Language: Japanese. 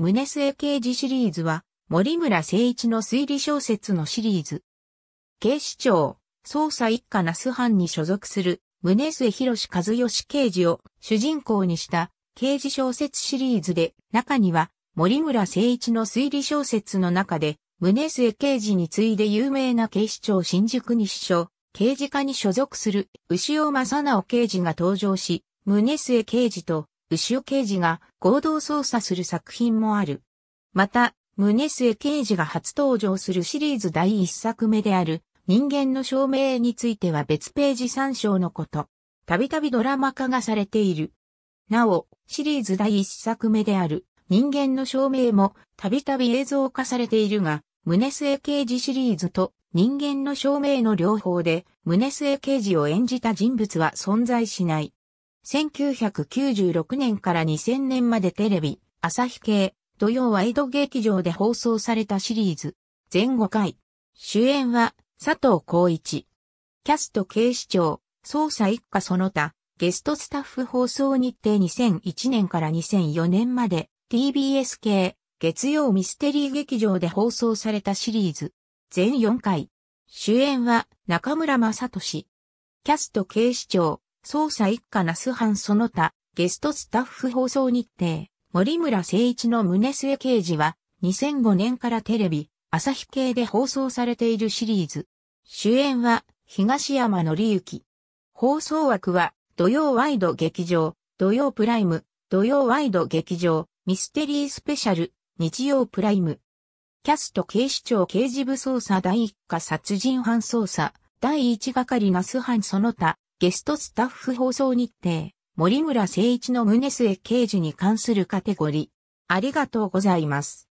胸末刑事シリーズは、森村誠一の推理小説のシリーズ。警視庁、捜査一課那須班に所属する、胸末博和義刑事を主人公にした刑事小説シリーズで、中には、森村誠一の推理小説の中で、胸末刑事に次いで有名な警視庁新宿西署、刑事課に所属する牛尾正直刑事が登場し、胸末刑事と牛尾刑事が合同捜査する作品もある。また、宗末刑事が初登場するシリーズ第1作目である人間の証明については別ページ参照のこと。たびたびドラマ化がされている。なお、シリーズ第1作目である人間の証明もたびたび映像化されているが、宗末刑事シリーズと人間の証明の両方で、宗末刑事を演じた人物は存在しない。1996年から2000年までテレビ、朝日系、土曜ワイド劇場で放送されたシリーズ、全5回。主演は、佐藤浩一。キャスト警視庁、捜査一課その他、ゲストスタッフ放送日程2001年から2004年まで、TBS 系、月曜ミステリー劇場で放送されたシリーズ、全4回。主演は、中村正俊。キャスト警視庁、捜査一課那須藩その他、ゲストスタッフ放送日程、森村誠一の胸末刑事は、2005年からテレビ、朝日系で放送されているシリーズ。主演は、東山紀之。放送枠は、土曜ワイド劇場、土曜プライム、土曜ワイド劇場、ミステリースペシャル、日曜プライム。キャスト警視庁刑事部捜査第1課殺人犯捜査、第1係那須藩その他、ゲストスタッフ放送日程、森村誠一の胸末刑事に関するカテゴリー。ありがとうございます。